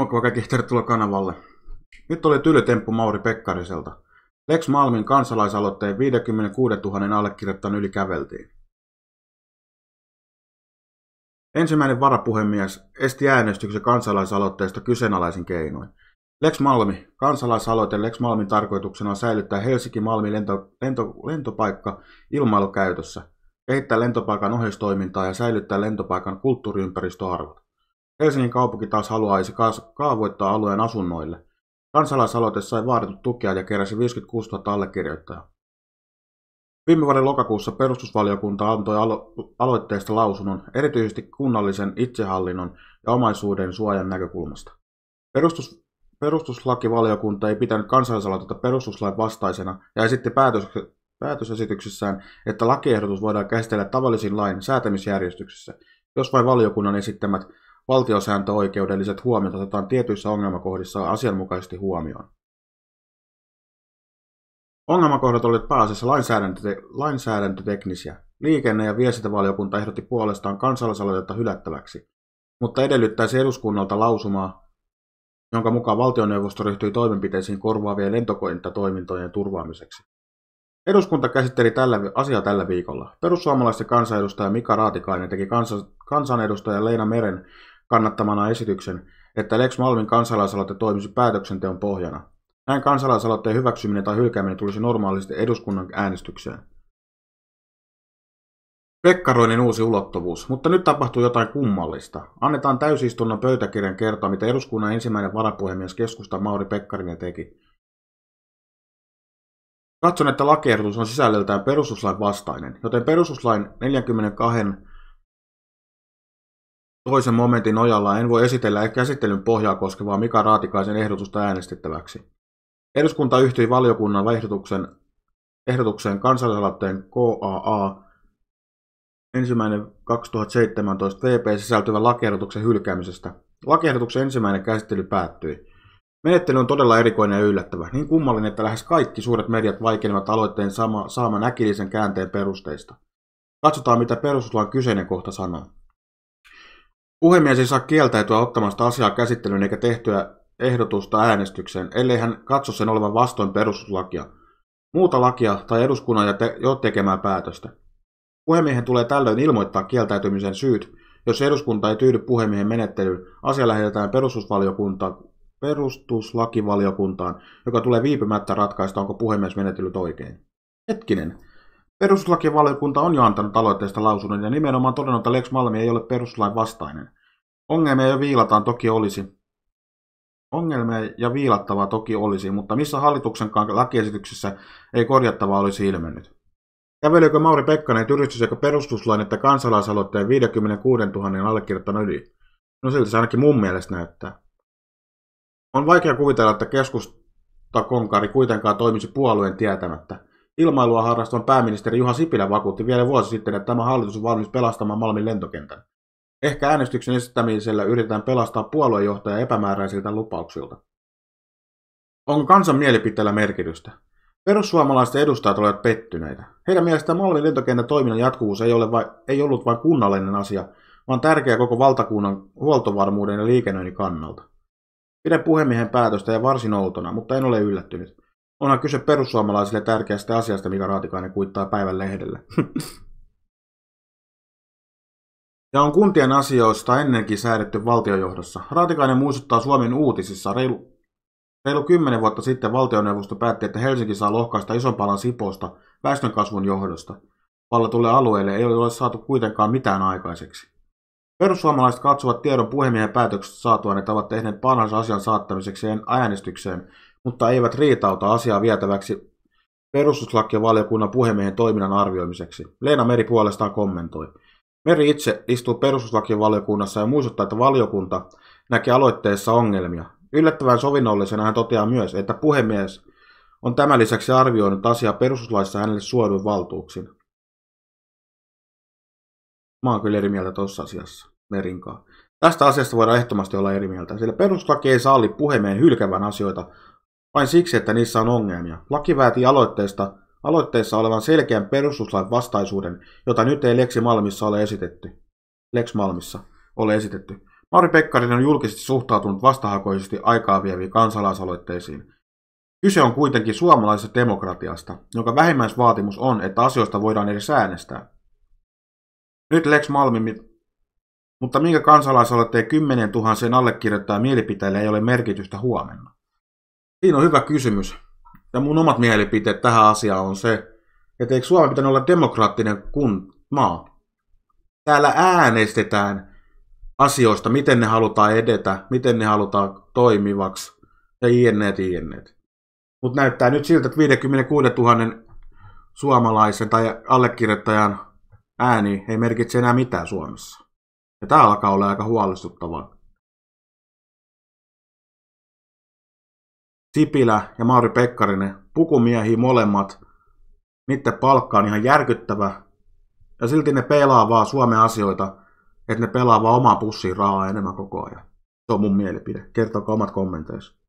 Mukava kaikki, tervetuloa kanavalle. Nyt oli temppu Mauri Pekkariselta. Lex Malmin kansalaisaloitteen 56 000 allekirjoittajan yli käveltiin. Ensimmäinen varapuhemies esti äänestyksen kansalaisaloitteesta kyseenalaisin keinoin. Lex Malmi. Kansalaisaloite Lex Malmin tarkoituksena on säilyttää Helsinki-Malmi lento, lento, lentopaikka ilmailukäytössä, kehittää lentopaikan ohjeistoimintaa ja säilyttää lentopaikan kulttuuriympäristöarvot. Helsingin kaupunki taas haluaisi kaavoittaa alueen asunnoille. Kansalaisaloite sai vaaditut tukea ja keräsi 56 000 allekirjoittajaa. Viime vuoden lokakuussa perustusvaliokunta antoi alo- aloitteesta lausunnon erityisesti kunnallisen itsehallinnon ja omaisuuden suojan näkökulmasta. Perustus- perustuslakivaliokunta ei pitänyt kansalaisaloitetta perustuslain vastaisena ja esitti päätös- päätösesityksessään, että lakiehdotus voidaan käsitellä tavallisin lain säätämisjärjestyksessä, jos vain valiokunnan esittämät valtiosääntöoikeudelliset huomiot otetaan tietyissä ongelmakohdissa asianmukaisesti huomioon. Ongelmakohdat olivat pääasiassa lainsäädäntö, lainsäädäntöteknisiä. Liikenne- ja viestintävaliokunta ehdotti puolestaan kansalaisaloitetta hylättäväksi, mutta edellyttäisi eduskunnalta lausumaa, jonka mukaan valtioneuvosto ryhtyi toimenpiteisiin korvaavien lentokenttätoimintojen turvaamiseksi. Eduskunta käsitteli tällä, asiaa tällä viikolla. Perussuomalaisten kansanedustaja Mika Raatikainen teki kansa, kansanedustaja Leena Meren kannattamana esityksen, että Lex Malmin kansalaisaloite toimisi päätöksenteon pohjana. Näin kansalaisaloitteen hyväksyminen tai hylkääminen tulisi normaalisti eduskunnan äänestykseen. Pekkaroinen uusi ulottuvuus, mutta nyt tapahtuu jotain kummallista. Annetaan täysistunnon pöytäkirjan kertoa, mitä eduskunnan ensimmäinen varapuhemies keskusta Mauri Pekkarinen teki. Katson, että lakiehdotus on sisällöltään perustuslain vastainen, joten perustuslain 42 toisen momentin nojalla en voi esitellä käsittelyn pohjaa koskevaa Mika Raatikaisen ehdotusta äänestettäväksi. Eduskunta yhtyi valiokunnan ehdotuksen, ehdotukseen kansalaisaloitteen KAA 1.2017 VP sisältyvän lakiehdotuksen hylkäämisestä. Lakiehdotuksen ensimmäinen käsittely päättyi. Menettely on todella erikoinen ja yllättävä, niin kummallinen, että lähes kaikki suuret mediat vaikenevat aloitteen sama, saaman äkillisen käänteen perusteista. Katsotaan, mitä perustuslain kyseinen kohta sanoo. Puhemies ei saa kieltäytyä ottamasta asiaa käsittelyyn eikä tehtyä ehdotusta äänestykseen, ellei hän katso sen olevan vastoin perustuslakia, muuta lakia tai eduskunnan ja te- jo tekemää päätöstä. Puhemiehen tulee tällöin ilmoittaa kieltäytymisen syyt, jos eduskunta ei tyydy puhemiehen menettelyyn, asia lähetetään perustusvaliokuntaan, perustuslakivaliokuntaan, joka tulee viipymättä ratkaista, onko puhemies menetellyt oikein. Hetkinen, Perustuslakivaliokunta on jo antanut aloitteesta lausunnon ja nimenomaan todennut, että Lex Malmi ei ole perustuslain vastainen. Ongelmia ja viilataan toki olisi. Ongelmia ja viilattavaa toki olisi, mutta missä hallituksenkaan lakiesityksessä ei korjattavaa olisi ilmennyt. Kävelykö Mauri Pekkanen tyristys sekä perustuslain että kansalaisaloitteen 56 000 allekirjoittanut yli? No siltä se ainakin mun mielestä näyttää. On vaikea kuvitella, että keskusta kuitenkaan toimisi puolueen tietämättä – Ilmailua harrastavan pääministeri Juha Sipilä vakuutti vielä vuosi sitten, että tämä hallitus on valmis pelastamaan Malmin lentokentän. Ehkä äänestyksen esittämisellä yritetään pelastaa puoluejohtaja epämääräisiltä lupauksilta. Onko kansan mielipiteellä merkitystä? Perussuomalaiset edustajat olivat pettyneitä. Heidän mielestään Malmin lentokentän toiminnan jatkuvuus ei, ole vai, ei ollut vain kunnallinen asia, vaan tärkeä koko valtakunnan huoltovarmuuden ja liikennöinnin kannalta. Pidän puhemiehen päätöstä ja varsin outona, mutta en ole yllättynyt. Onhan kyse perussuomalaisille tärkeästä asiasta, mikä Raatikainen kuittaa päivän lehdelle. ja on kuntien asioista ennenkin säädetty valtiojohdossa. Raatikainen muistuttaa Suomen uutisissa reilu, reilu kymmenen vuotta sitten valtioneuvosto päätti, että Helsinki saa lohkaista ison palan siposta väestönkasvun johdosta. tulee alueelle ei ole saatu kuitenkaan mitään aikaiseksi. Perussuomalaiset katsovat tiedon puhemiehen päätöksestä saatuaan, että ovat tehneet parhaansa asian saattamiseksi äänestykseen, mutta eivät riitauta asiaa vietäväksi perustuslakivaliokunnan puhemiehen toiminnan arvioimiseksi. Leena Meri puolestaan kommentoi. Meri itse istuu perustuslakivaliokunnassa ja muistuttaa, että valiokunta näki aloitteessa ongelmia. Yllättävän sovinnollisena hän toteaa myös, että puhemies on tämän lisäksi arvioinut asiaa perustuslaissa hänelle suoduin valtuuksin. Mä oon kyllä eri mieltä tuossa asiassa, Merinkaan. Tästä asiasta voidaan ehdottomasti olla eri mieltä, sillä perustuslaki ei salli puhemeen hylkävän asioita vain siksi, että niissä on ongelmia. Laki vääti aloitteesta aloitteessa olevan selkeän perustuslain vastaisuuden, jota nyt ei Lex Malmissa ole esitetty. Lex Malmissa ole esitetty. Mari Pekkarinen on julkisesti suhtautunut vastahakoisesti aikaa vieviin kansalaisaloitteisiin. Kyse on kuitenkin suomalaisesta demokratiasta, jonka vähimmäisvaatimus on, että asioista voidaan edes äänestää. Nyt Lex Malmi, mutta minkä kansalaisaloitteen 10 000 allekirjoittaa mielipiteelle ei ole merkitystä huomenna. Siinä on hyvä kysymys. Ja mun omat mielipiteet tähän asiaan on se, että eikö Suomi pitänyt olla demokraattinen kun maa? Täällä äänestetään asioista, miten ne halutaan edetä, miten ne halutaan toimivaksi ja jne. jne. Mutta näyttää nyt siltä, että 56 000 suomalaisen tai allekirjoittajan ääni ei merkitse enää mitään Suomessa. Ja tämä alkaa olla aika huolestuttavaa. Sipilä ja Mauri Pekkarinen, pukumiehiä molemmat, niiden palkka on ihan järkyttävä, ja silti ne pelaa vaan Suomen asioita, että ne pelaa vaan omaa pussiin rahaa enemmän koko ajan. Se on mun mielipide. Kertokaa omat kommenteissa.